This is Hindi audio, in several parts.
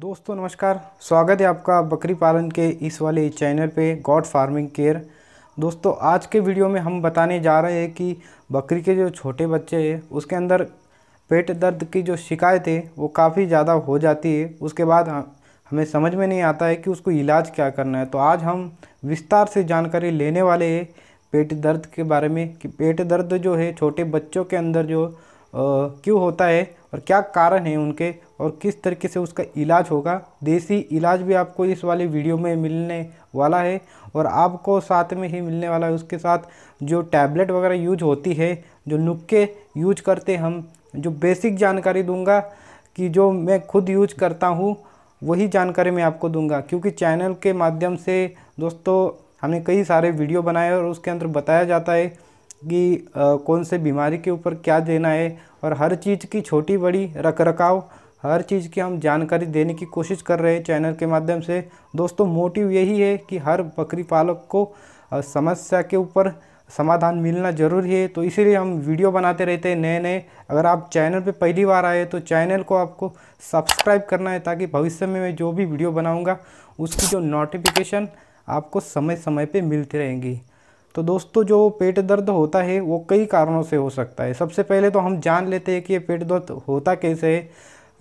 दोस्तों नमस्कार स्वागत है आपका बकरी पालन के इस वाले चैनल पे गॉड फार्मिंग केयर दोस्तों आज के वीडियो में हम बताने जा रहे हैं कि बकरी के जो छोटे बच्चे हैं उसके अंदर पेट दर्द की जो शिकायत है वो काफ़ी ज़्यादा हो जाती है उसके बाद हमें समझ में नहीं आता है कि उसको इलाज क्या करना है तो आज हम विस्तार से जानकारी लेने वाले हैं पेट दर्द के बारे में कि पेट दर्द जो है छोटे बच्चों के अंदर जो क्यों होता है और क्या कारण है उनके और किस तरीके से उसका इलाज होगा देसी इलाज भी आपको इस वाले वीडियो में मिलने वाला है और आपको साथ में ही मिलने वाला है उसके साथ जो टैबलेट वगैरह यूज होती है जो नुक्के यूज करते हम जो बेसिक जानकारी दूंगा कि जो मैं खुद यूज करता हूँ वही जानकारी मैं आपको दूंगा क्योंकि चैनल के माध्यम से दोस्तों हमने कई सारे वीडियो बनाए और उसके अंदर बताया जाता है कि कौन से बीमारी के ऊपर क्या देना है और हर चीज़ की छोटी बड़ी रख रखाव हर चीज़ की हम जानकारी देने की कोशिश कर रहे हैं चैनल के माध्यम से दोस्तों मोटिव यही है कि हर बकरी पालक को समस्या के ऊपर समाधान मिलना ज़रूरी है तो इसीलिए हम वीडियो बनाते रहते हैं नए नए अगर आप चैनल पे पहली बार आए तो चैनल को आपको सब्सक्राइब करना है ताकि भविष्य में मैं जो भी वीडियो बनाऊंगा उसकी जो नोटिफिकेशन आपको समय समय पे मिलती रहेंगी तो दोस्तों जो पेट दर्द होता है वो कई कारणों से हो सकता है सबसे पहले तो हम जान लेते हैं कि ये पेट दर्द होता कैसे है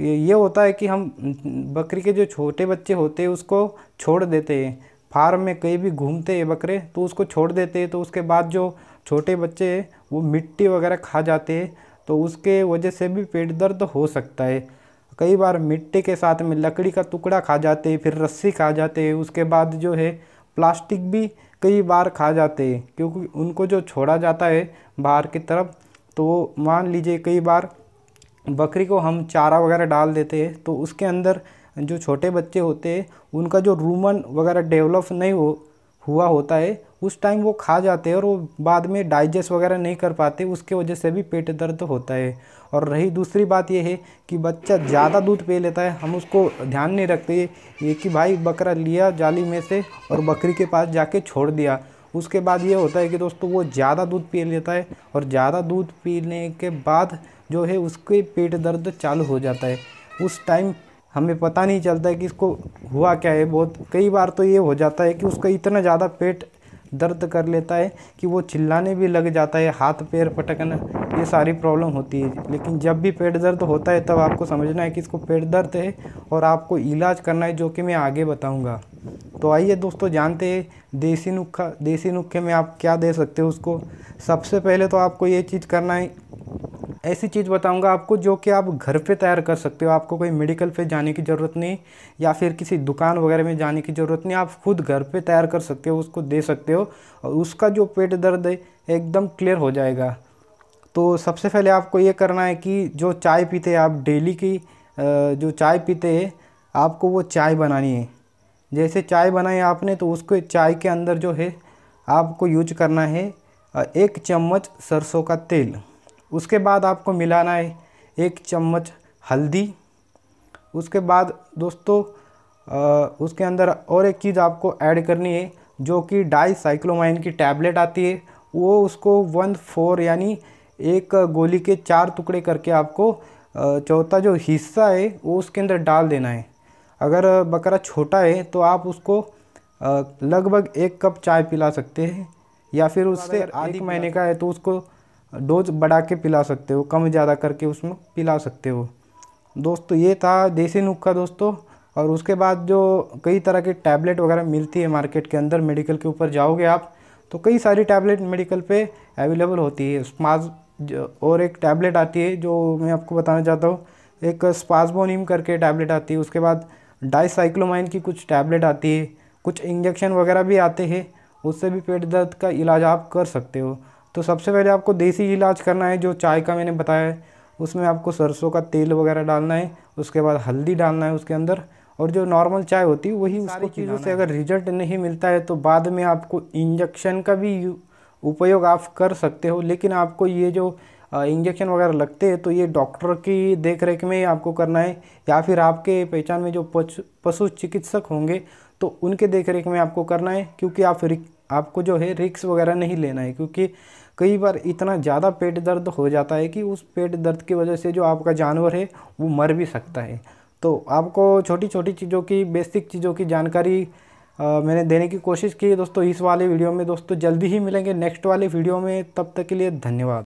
ये ये होता है कि हम बकरी के जो छोटे बच्चे होते हैं उसको छोड़ देते हैं फार्म में कहीं भी घूमते हैं बकरे तो उसको छोड़ देते हैं तो उसके बाद जो छोटे बच्चे हैं वो मिट्टी वगैरह खा जाते हैं तो उसके वजह से भी पेट दर्द हो सकता है कई बार मिट्टी के साथ में लकड़ी का टुकड़ा खा जाते हैं फिर रस्सी खा जाते हैं उसके बाद जो है प्लास्टिक भी कई बार खा जाते हैं क्योंकि उनको जो छोड़ा जाता है बाहर की तरफ तो मान लीजिए कई बार बकरी को हम चारा वगैरह डाल देते हैं तो उसके अंदर जो छोटे बच्चे होते हैं उनका जो रूमन वगैरह डेवलप नहीं हो हुआ होता है उस टाइम वो खा जाते हैं और वो बाद में डाइजेस्ट वगैरह नहीं कर पाते उसके वजह से भी पेट दर्द होता है और रही दूसरी बात ये है कि बच्चा ज़्यादा दूध पी लेता है हम उसको ध्यान नहीं रखते ये कि भाई बकरा लिया जाली में से और बकरी के पास जाके छोड़ दिया उसके बाद ये होता है कि दोस्तों वो ज़्यादा दूध पी लेता है और ज़्यादा दूध पीने के बाद जो है उसके पेट दर्द चालू हो जाता है उस टाइम हमें पता नहीं चलता है कि इसको हुआ क्या है बहुत कई बार तो ये हो जाता है कि उसका इतना ज़्यादा पेट दर्द कर लेता है कि वो चिल्लाने भी लग जाता है हाथ पैर पटकना ये सारी प्रॉब्लम होती है लेकिन जब भी पेट दर्द होता है तब आपको समझना है कि इसको पेट दर्द है और आपको इलाज करना है जो कि मैं आगे बताऊँगा तो आइए दोस्तों जानते हैं देसी नुक्खा देसी नुक्खे में आप क्या दे सकते हो उसको सबसे पहले तो आपको ये चीज़ करना है ऐसी चीज़ बताऊंगा आपको जो कि आप घर पे तैयार कर सकते हो आपको कोई मेडिकल पे जाने की ज़रूरत नहीं या फिर किसी दुकान वगैरह में जाने की ज़रूरत नहीं आप खुद घर पे तैयार कर सकते हो उसको दे सकते हो और उसका जो पेट दर्द है एकदम क्लियर हो जाएगा तो सबसे पहले आपको ये करना है कि जो चाय पीते हैं आप डेली की जो चाय पीते हैं आपको वो चाय बनानी है जैसे चाय बनाई आपने तो उसको चाय के अंदर जो है आपको यूज करना है एक चम्मच सरसों का तेल उसके बाद आपको मिलाना है एक चम्मच हल्दी उसके बाद दोस्तों आ, उसके अंदर और एक चीज़ आपको ऐड करनी है जो कि डाई साइक्लोमाइन की टैबलेट आती है वो उसको वन फोर यानी एक गोली के चार टुकड़े करके आपको चौथा जो हिस्सा है वो उसके अंदर डाल देना है अगर बकरा छोटा है तो आप उसको लगभग एक कप चाय पिला सकते हैं या फिर तो उससे आधी महीने का है तो उसको डोज बढ़ा के पिला सकते हो कम ज़्यादा करके उसमें पिला सकते हो दोस्तों ये था देसी का दोस्तों और उसके बाद जो कई तरह के टैबलेट वगैरह मिलती है मार्केट के अंदर मेडिकल के ऊपर जाओगे आप तो कई सारी टैबलेट मेडिकल पे अवेलेबल होती है स्पाज और एक टैबलेट आती है जो मैं आपको बताना चाहता हूँ एक स्पाजबोनिम करके टैबलेट आती है उसके बाद डाइसाइक्लोमाइन की कुछ टैबलेट आती है कुछ इंजेक्शन वगैरह भी आते हैं उससे भी पेट दर्द का इलाज आप कर सकते हो तो सबसे पहले आपको देसी इलाज करना है जो चाय का मैंने बताया है उसमें आपको सरसों का तेल वगैरह डालना है उसके बाद हल्दी डालना है उसके अंदर और जो नॉर्मल चाय होती है वही उसकी चीज़ों से अगर रिजल्ट नहीं मिलता है तो बाद में आपको इंजेक्शन का भी उपयोग आप कर सकते हो लेकिन आपको ये जो इंजेक्शन वगैरह लगते हैं तो ये डॉक्टर की देख रेख में आपको करना है या फिर आपके पहचान में जो पशु चिकित्सक होंगे तो उनके देख रेख में आपको करना है क्योंकि आप रिक, आपको जो है रिक्स वगैरह नहीं लेना है क्योंकि कई बार इतना ज़्यादा पेट दर्द हो जाता है कि उस पेट दर्द की वजह से जो आपका जानवर है वो मर भी सकता है तो आपको छोटी छोटी चीज़ों की बेसिक चीज़ों की जानकारी आ, मैंने देने की कोशिश की दोस्तों इस वाले वीडियो में दोस्तों जल्दी ही मिलेंगे नेक्स्ट वाले वीडियो में तब तक के लिए धन्यवाद